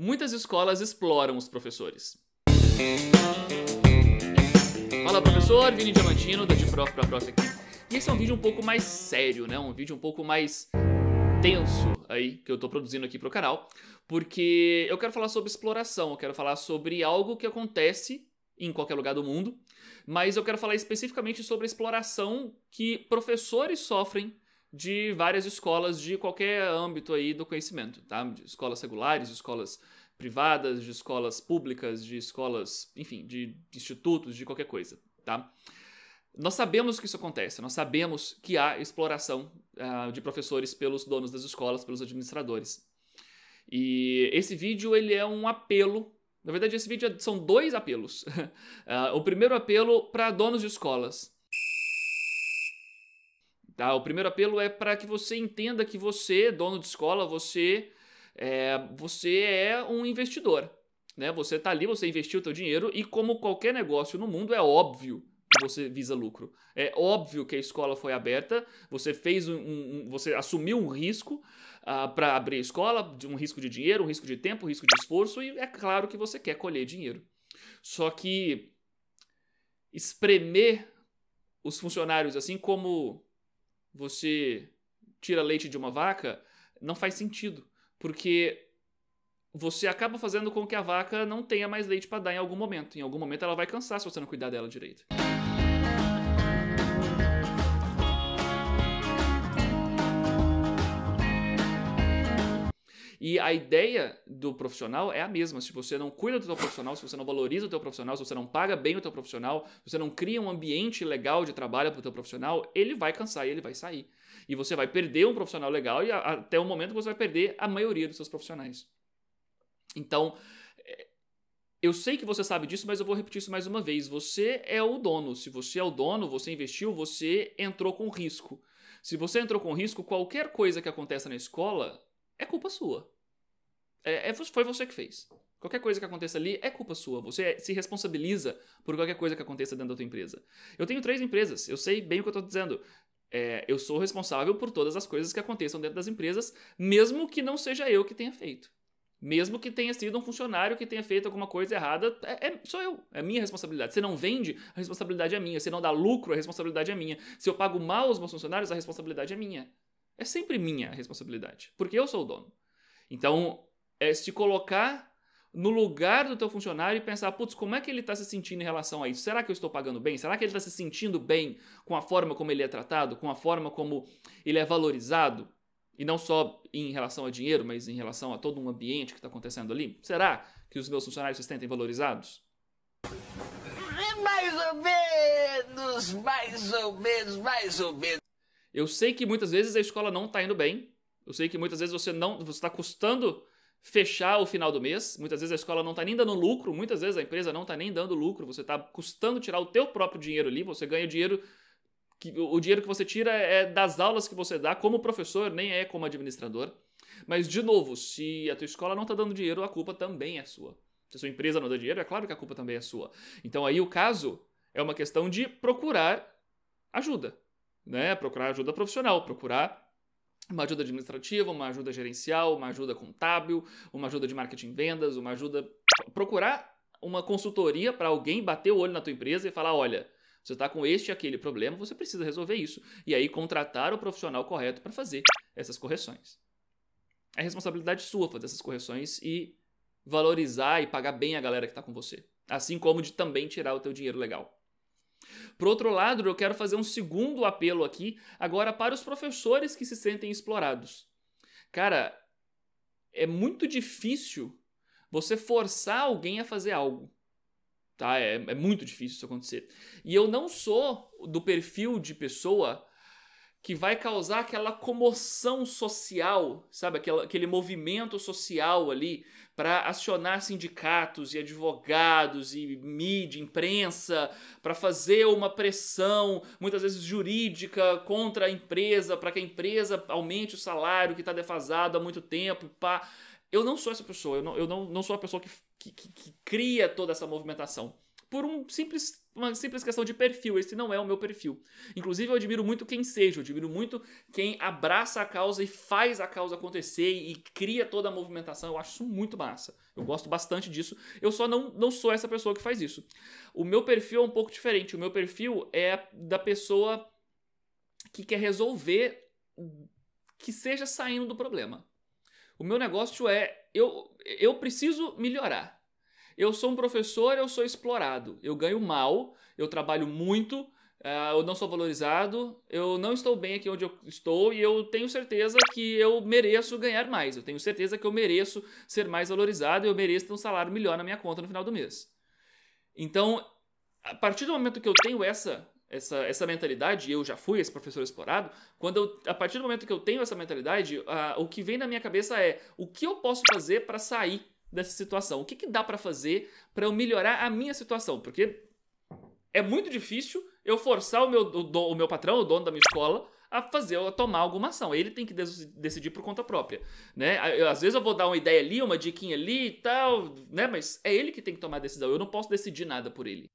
muitas escolas exploram os professores. Fala professor, Vini Diamantino da De Prof pra Prof aqui. E esse é um vídeo um pouco mais sério, né? Um vídeo um pouco mais tenso aí que eu tô produzindo aqui pro canal, porque eu quero falar sobre exploração, eu quero falar sobre algo que acontece em qualquer lugar do mundo, mas eu quero falar especificamente sobre a exploração que professores sofrem de várias escolas de qualquer âmbito aí do conhecimento, tá? De escolas regulares, de escolas privadas, de escolas públicas, de escolas, enfim, de institutos, de qualquer coisa, tá? Nós sabemos que isso acontece, nós sabemos que há exploração uh, de professores pelos donos das escolas, pelos administradores. E esse vídeo ele é um apelo na verdade, esse vídeo é, são dois apelos. Uh, o primeiro apelo para donos de escolas. Tá? O primeiro apelo é para que você entenda que você, dono de escola, você é, você é um investidor. Né? Você está ali, você investiu o seu dinheiro e como qualquer negócio no mundo, é óbvio que você visa lucro. É óbvio que a escola foi aberta, você fez um, um você assumiu um risco uh, ah, para abrir a escola, um risco de dinheiro, um risco de tempo, um risco de esforço e é claro que você quer colher dinheiro. Só que espremer os funcionários assim como você tira leite de uma vaca, não faz sentido, porque você acaba fazendo com que a vaca não tenha mais leite para dar em algum momento. Em algum momento ela vai cansar se você não cuidar dela direito. E a ideia do profissional é a mesma. Se você não cuida do seu profissional, se você não valoriza o seu profissional, se você não paga bem o seu profissional, se você não cria um ambiente legal de trabalho para o seu profissional, ele vai cansar e ele vai sair. E você vai perder um profissional legal e até o momento você vai perder a maioria dos seus profissionais. Então, eh, eu sei que você sabe disso, mas eu vou repetir isso mais uma vez. Você é o dono. Se você é o dono, você investiu, você entrou com risco. Se você entrou com risco, qualquer coisa que aconteça na escola é culpa sua. É, é, foi você que fez. Qualquer coisa que aconteça ali é culpa sua. Você se responsabiliza por qualquer coisa que aconteça dentro da tua empresa. Eu tenho três empresas, eu sei bem o que eu estou dizendo. É, eu sou responsável por todas as coisas que aconteçam dentro das empresas, mesmo que não seja eu que tenha feito. Mesmo que tenha sido um funcionário que tenha feito alguma coisa errada, é, é, sou eu, é minha responsabilidade. Se não vende, a responsabilidade é minha. Se não dá lucro, a responsabilidade é minha. Se eu pago mal os meus funcionários, a responsabilidade é minha. É sempre minha a responsabilidade, porque eu sou o dono. Então, é se colocar no lugar do teu funcionário e pensar, putz, como é que ele está se sentindo em relação a isso? Será que eu estou pagando bem? Será que ele está se sentindo bem com a forma como ele é tratado, com a forma como ele é valorizado? E não só em relação a dinheiro, mas em relação a todo um ambiente que está acontecendo ali? Será que os meus funcionários se sentem valorizados? Mais ou menos, mais ou menos, mais ou menos. Eu sei que muitas vezes a escola não está indo bem. Eu sei que muitas vezes você não, você está custando fechar o final do mês. Muitas vezes a escola não está nem dando lucro, muitas vezes a empresa não está nem dando lucro, você está custando tirar o teu próprio dinheiro ali, você ganha dinheiro que o dinheiro que você tira é das aulas que você dá como professor, nem é como administrador. Mas de novo, se a tua escola não está dando dinheiro, a culpa também é sua. Se a sua empresa não dá dinheiro, é claro que a culpa também é sua. Então aí o caso é uma questão de procurar ajuda, né? Procurar ajuda profissional, procurar uma ajuda administrativa, uma ajuda gerencial, uma ajuda contábil, uma ajuda de marketing vendas, uma ajuda. Procurar uma consultoria para alguém bater o olho na tua empresa e falar: olha, você está com este e aquele problema, você precisa resolver isso. E aí contratar o profissional correto para fazer essas correções. É responsabilidade sua fazer essas correções e valorizar e pagar bem a galera que está com você. Assim como de também tirar o teu dinheiro legal. Por outro lado, eu quero fazer um segundo apelo aqui, agora para os professores que se sentem explorados. Cara, é muito difícil você forçar alguém a fazer algo. Tá? É, é muito difícil isso acontecer. E eu não sou do perfil de pessoa que vai causar aquela comoção social, sabe? Aquela, aquele movimento social ali para acionar sindicatos e advogados e mídia, imprensa, para fazer uma pressão, muitas vezes jurídica, contra a empresa, para que a empresa aumente o salário que está defasado há muito tempo. Pá. Eu não sou essa pessoa, eu não, eu não, não sou a pessoa que, que, que, que cria toda essa movimentação por um simples, uma simples questão de perfil. Esse não é o meu perfil. Inclusive, eu admiro muito quem seja, eu admiro muito quem abraça a causa e faz a causa acontecer e cria toda a movimentação. Eu acho isso muito massa. Eu gosto bastante disso. Eu só não, não sou essa pessoa que faz isso. O meu perfil é um pouco diferente. O meu perfil é da pessoa que quer resolver que seja saindo do problema. O meu negócio é eu, eu preciso melhorar. Eu sou um professor, eu sou explorado. Eu ganho mal, eu trabalho muito, uh, eu não sou valorizado, eu não estou bem aqui onde eu estou e eu tenho certeza que eu mereço ganhar mais. Eu tenho certeza que eu mereço ser mais valorizado, e eu mereço ter um salário melhor na minha conta no final do mês. Então, a partir do momento que eu tenho essa essa, essa mentalidade, eu já fui esse professor explorado, quando eu, a partir do momento que eu tenho essa mentalidade, ah, o que vem na minha cabeça é o que eu posso fazer para sair dessa situação? O que, que dá para fazer para eu melhorar a minha situação? Porque é muito difícil eu forçar o meu, o, o meu patrão, o dono da minha escola, a fazer a tomar alguma ação. Ele tem que decidir por conta própria, né? Às vezes eu vou dar uma ideia ali, uma diquinha ali e tal, né? Mas é ele que tem que tomar a decisão. Eu não posso decidir nada por ele.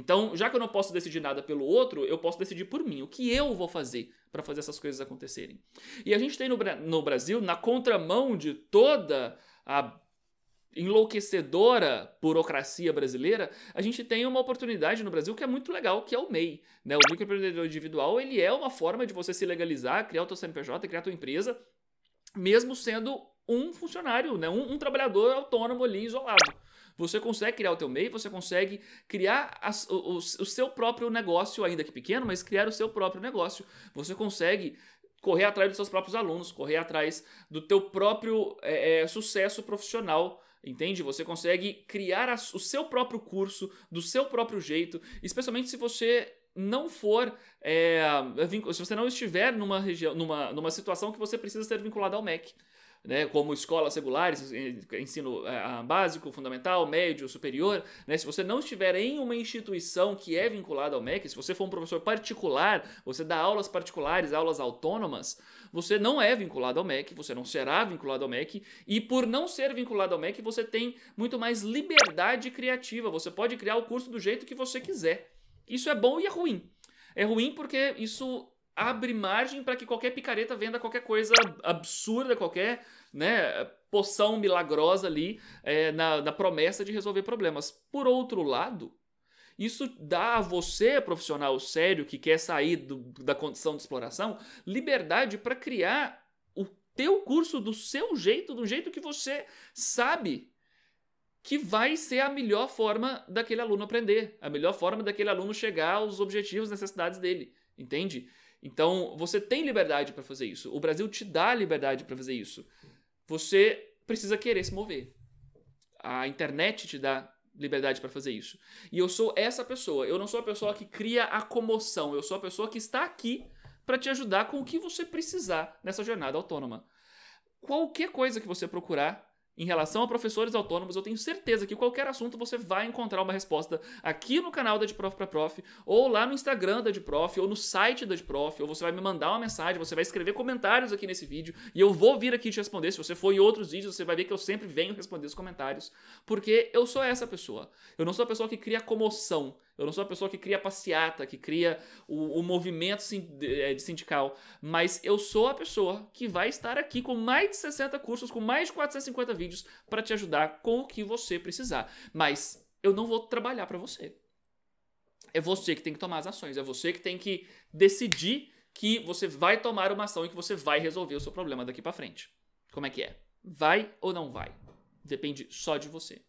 Então, já que eu não posso decidir nada pelo outro, eu posso decidir por mim, o que eu vou fazer para fazer essas coisas acontecerem. E a gente tem no, no Brasil, na contramão de toda a enlouquecedora burocracia brasileira, a gente tem uma oportunidade no Brasil que é muito legal, que é o MEI. Né? O microempreendedor individual ele é uma forma de você se legalizar, criar o seu CNPJ, criar a sua empresa, mesmo sendo um funcionário, né? um, um trabalhador autônomo ali, isolado. Você consegue criar o teu meio, você consegue criar o, o seu próprio negócio, ainda que pequeno, mas criar o seu próprio negócio. Você consegue correr atrás dos seus próprios alunos, correr atrás do teu próprio é, é, sucesso profissional, entende? Você consegue criar a, o seu próprio curso, do seu próprio jeito, especialmente se você não for é, se você não estiver numa região, numa, numa situação que você precisa ser vinculado ao MEC né, como escolas regulares, ensino é, básico, fundamental, médio, superior, né, se você não estiver em uma instituição que é vinculada ao MEC, se você for um professor particular, você dá aulas particulares, aulas autônomas, você não é vinculado ao MEC, você não será vinculado ao MEC, e por não ser vinculado ao MEC, você tem muito mais liberdade criativa, você pode criar o curso do jeito que você quiser. Isso é bom e é ruim. É ruim porque isso abre margem para que qualquer picareta venda qualquer coisa absurda, qualquer né, poção milagrosa ali é, na, na promessa de resolver problemas. Por outro lado, isso dá a você, profissional sério que quer sair do, da condição de exploração, liberdade para criar o teu curso do seu jeito, do jeito que você sabe que vai ser a melhor forma daquele aluno aprender, a melhor forma daquele aluno chegar aos objetivos, necessidades dele, entende? Então, você tem liberdade para fazer isso. O Brasil te dá liberdade para fazer isso. Você precisa querer se mover. A internet te dá liberdade para fazer isso. E eu sou essa pessoa. Eu não sou a pessoa que cria a comoção. Eu sou a pessoa que está aqui para te ajudar com o que você precisar nessa jornada autônoma. Qualquer coisa que você procurar, em relação a professores autônomos, eu tenho certeza que qualquer assunto você vai encontrar uma resposta aqui no canal da De Prof para Prof, ou lá no Instagram da De Prof, ou no site da De Prof, ou você vai me mandar uma mensagem, você vai escrever comentários aqui nesse vídeo e eu vou vir aqui te responder. Se você for em outros vídeos, você vai ver que eu sempre venho responder os comentários, porque eu sou essa pessoa. Eu não sou a pessoa que cria comoção. Eu não sou a pessoa que cria passeata, que cria o, o movimento é, de sindical, mas eu sou a pessoa que vai estar aqui com mais de 60 cursos, com mais de 450 vídeos vídeos para te ajudar com o que você precisar. Mas eu não vou trabalhar para você. É você que tem que tomar as ações, é você que tem que decidir que você vai tomar uma ação e que você vai resolver o seu problema daqui para frente. Como é que é? Vai ou não vai? Depende só de você.